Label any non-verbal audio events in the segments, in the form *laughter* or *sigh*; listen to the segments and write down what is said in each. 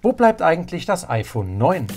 Wo bleibt eigentlich das iPhone 9?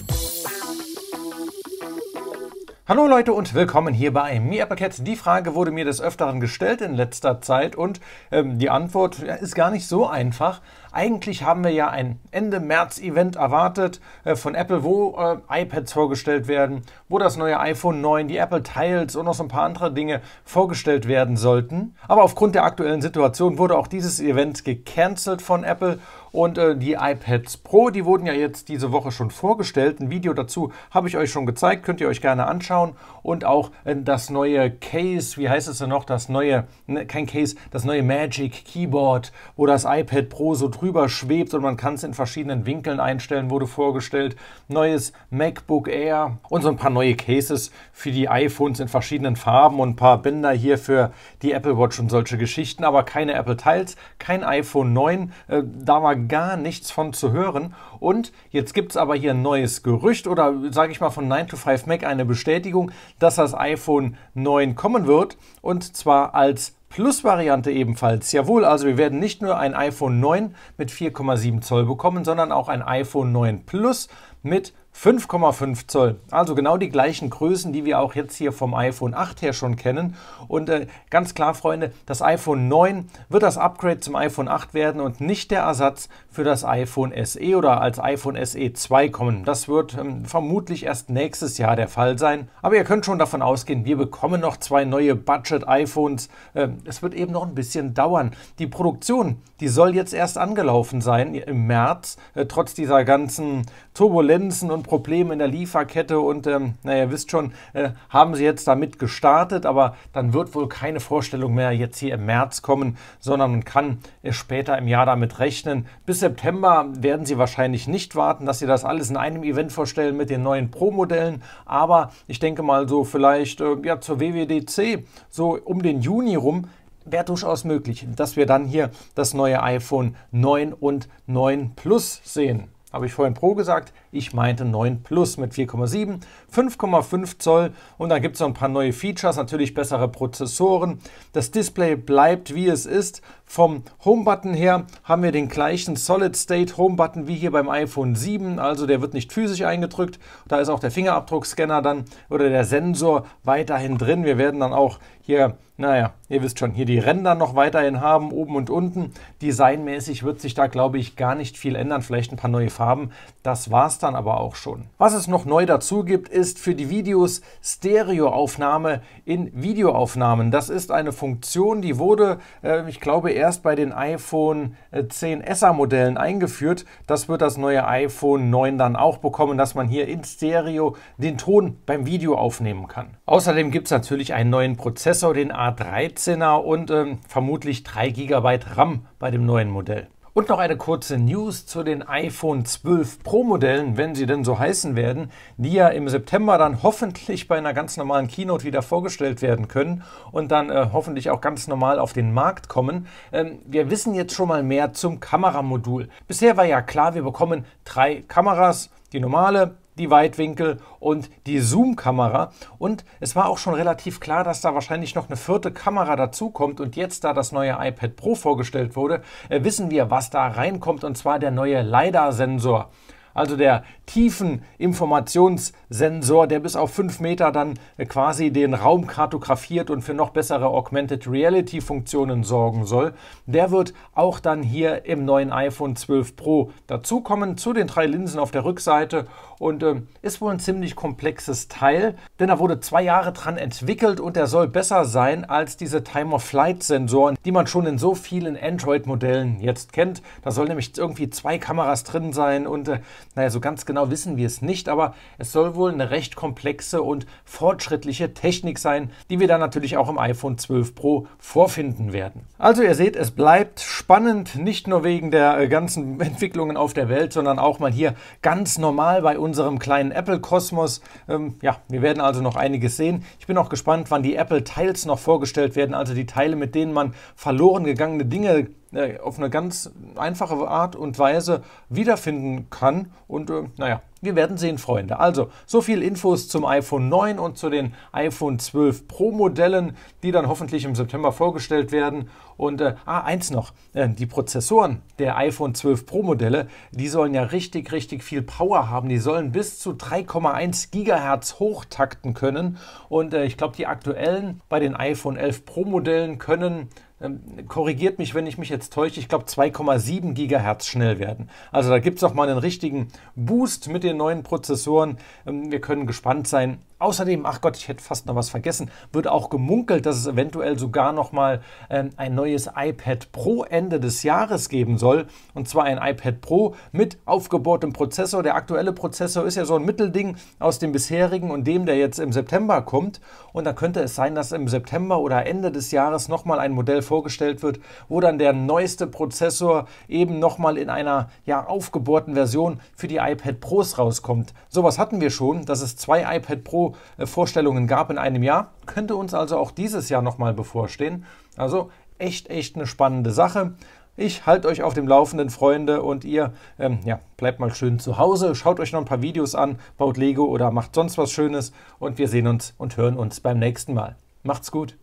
Hallo Leute und willkommen hier bei mir MeAppleCats. Die Frage wurde mir des Öfteren gestellt in letzter Zeit und ähm, die Antwort ist gar nicht so einfach. Eigentlich haben wir ja ein Ende März-Event erwartet äh, von Apple, wo äh, iPads vorgestellt werden, wo das neue iPhone 9, die Apple Tiles und noch so ein paar andere Dinge vorgestellt werden sollten. Aber aufgrund der aktuellen Situation wurde auch dieses Event gecancelt von Apple und äh, die iPads Pro, die wurden ja jetzt diese Woche schon vorgestellt. Ein Video dazu habe ich euch schon gezeigt, könnt ihr euch gerne anschauen. Und auch äh, das neue Case, wie heißt es denn noch? Das neue, ne, kein Case, das neue Magic Keyboard, wo das iPad Pro so drüber schwebt und man kann es in verschiedenen Winkeln einstellen, wurde vorgestellt. Neues MacBook Air und so ein paar neue Cases für die iPhones in verschiedenen Farben und ein paar Bänder hier für die Apple Watch und solche Geschichten. Aber keine Apple Tiles, kein iPhone 9. Äh, da war gar nichts von zu hören. Und jetzt gibt es aber hier ein neues Gerücht oder sage ich mal von 9 to 5 Mac eine Bestätigung, dass das iPhone 9 kommen wird und zwar als Plus-Variante ebenfalls. Jawohl, also wir werden nicht nur ein iPhone 9 mit 4,7 Zoll bekommen, sondern auch ein iPhone 9 Plus mit 5,5 Zoll. Also genau die gleichen Größen, die wir auch jetzt hier vom iPhone 8 her schon kennen. Und äh, ganz klar, Freunde, das iPhone 9 wird das Upgrade zum iPhone 8 werden und nicht der Ersatz für das iPhone SE oder als iPhone SE 2 kommen. Das wird ähm, vermutlich erst nächstes Jahr der Fall sein. Aber ihr könnt schon davon ausgehen, wir bekommen noch zwei neue Budget-iPhones. Ähm, es wird eben noch ein bisschen dauern. Die Produktion, die soll jetzt erst angelaufen sein im März, äh, trotz dieser ganzen Turbulenz Turbulenzen und Probleme in der Lieferkette und ähm, naja, wisst schon, äh, haben sie jetzt damit gestartet, aber dann wird wohl keine Vorstellung mehr jetzt hier im März kommen, sondern man kann später im Jahr damit rechnen. Bis September werden sie wahrscheinlich nicht warten, dass sie das alles in einem Event vorstellen mit den neuen Pro-Modellen, aber ich denke mal so vielleicht äh, ja, zur WWDC, so um den Juni rum, wäre durchaus möglich, dass wir dann hier das neue iPhone 9 und 9 Plus sehen habe ich vorhin Pro gesagt, ich meinte 9 Plus mit 4,7, 5,5 Zoll und dann gibt es noch ein paar neue Features, natürlich bessere Prozessoren. Das Display bleibt wie es ist. Vom Home-Button her haben wir den gleichen Solid-State-Home-Button wie hier beim iPhone 7, also der wird nicht physisch eingedrückt. Da ist auch der Fingerabdruckscanner dann oder der Sensor weiterhin drin. Wir werden dann auch hier, naja, ihr wisst schon, hier die Ränder noch weiterhin haben, oben und unten. Designmäßig wird sich da, glaube ich, gar nicht viel ändern. Vielleicht ein paar neue Farben haben. Das es dann aber auch schon. Was es noch neu dazu gibt, ist für die Videos Stereoaufnahme in Videoaufnahmen. Das ist eine Funktion, die wurde, äh, ich glaube, erst bei den iPhone 10SR äh, Modellen eingeführt. Das wird das neue iPhone 9 dann auch bekommen, dass man hier in Stereo den Ton beim Video aufnehmen kann. Außerdem gibt es natürlich einen neuen Prozessor, den A13er und ähm, vermutlich 3 GB RAM bei dem neuen Modell. Und noch eine kurze News zu den iPhone 12 Pro Modellen, wenn sie denn so heißen werden, die ja im September dann hoffentlich bei einer ganz normalen Keynote wieder vorgestellt werden können und dann äh, hoffentlich auch ganz normal auf den Markt kommen. Ähm, wir wissen jetzt schon mal mehr zum Kameramodul. Bisher war ja klar, wir bekommen drei Kameras, die normale, die Weitwinkel und die Zoom-Kamera. Und es war auch schon relativ klar, dass da wahrscheinlich noch eine vierte Kamera dazukommt. Und jetzt, da das neue iPad Pro vorgestellt wurde, äh, wissen wir, was da reinkommt, und zwar der neue LiDAR-Sensor also der tiefen Informationssensor, der bis auf fünf Meter dann äh, quasi den Raum kartografiert und für noch bessere Augmented Reality Funktionen sorgen soll, der wird auch dann hier im neuen iPhone 12 Pro dazukommen zu den drei Linsen auf der Rückseite und äh, ist wohl ein ziemlich komplexes Teil, denn da wurde zwei Jahre dran entwickelt und der soll besser sein als diese Time-of-Flight-Sensoren, die man schon in so vielen Android-Modellen jetzt kennt. Da soll nämlich irgendwie zwei Kameras drin sein und äh, naja, so ganz genau wissen wir es nicht, aber es soll wohl eine recht komplexe und fortschrittliche Technik sein, die wir dann natürlich auch im iPhone 12 Pro vorfinden werden. Also ihr seht, es bleibt spannend, nicht nur wegen der äh, ganzen *laughs* Entwicklungen auf der Welt, sondern auch mal hier ganz normal bei unserem kleinen Apple-Kosmos. Ähm, ja, wir werden also noch einiges sehen. Ich bin auch gespannt, wann die Apple Tiles noch vorgestellt werden, also die Teile, mit denen man verloren gegangene Dinge äh, auf eine ganz einfache Art und Weise wiederfinden kann. Und äh, naja, wir werden sehen, Freunde. Also, so viel Infos zum iPhone 9 und zu den iPhone 12 Pro Modellen, die dann hoffentlich im September vorgestellt werden. Und äh, ah, eins noch, äh, die Prozessoren der iPhone 12 Pro Modelle, die sollen ja richtig, richtig viel Power haben. Die sollen bis zu 3,1 Gigahertz hochtakten können. Und äh, ich glaube, die aktuellen bei den iPhone 11 Pro Modellen können ähm, korrigiert mich, wenn ich mich jetzt täusche, ich glaube 2,7 Gigahertz schnell werden. Also da gibt es auch mal einen richtigen Boost mit den neuen Prozessoren. Ähm, wir können gespannt sein, Außerdem, ach Gott, ich hätte fast noch was vergessen, wird auch gemunkelt, dass es eventuell sogar noch mal ähm, ein neues iPad Pro Ende des Jahres geben soll. Und zwar ein iPad Pro mit aufgebohrtem Prozessor. Der aktuelle Prozessor ist ja so ein Mittelding aus dem bisherigen und dem, der jetzt im September kommt. Und da könnte es sein, dass im September oder Ende des Jahres noch mal ein Modell vorgestellt wird, wo dann der neueste Prozessor eben noch mal in einer ja aufgebohrten Version für die iPad Pros rauskommt. Sowas hatten wir schon, dass es zwei iPad Pro Vorstellungen gab in einem Jahr. Könnte uns also auch dieses Jahr nochmal bevorstehen. Also echt, echt eine spannende Sache. Ich halte euch auf dem Laufenden, Freunde, und ihr ähm, ja, bleibt mal schön zu Hause, schaut euch noch ein paar Videos an, baut Lego oder macht sonst was Schönes und wir sehen uns und hören uns beim nächsten Mal. Macht's gut!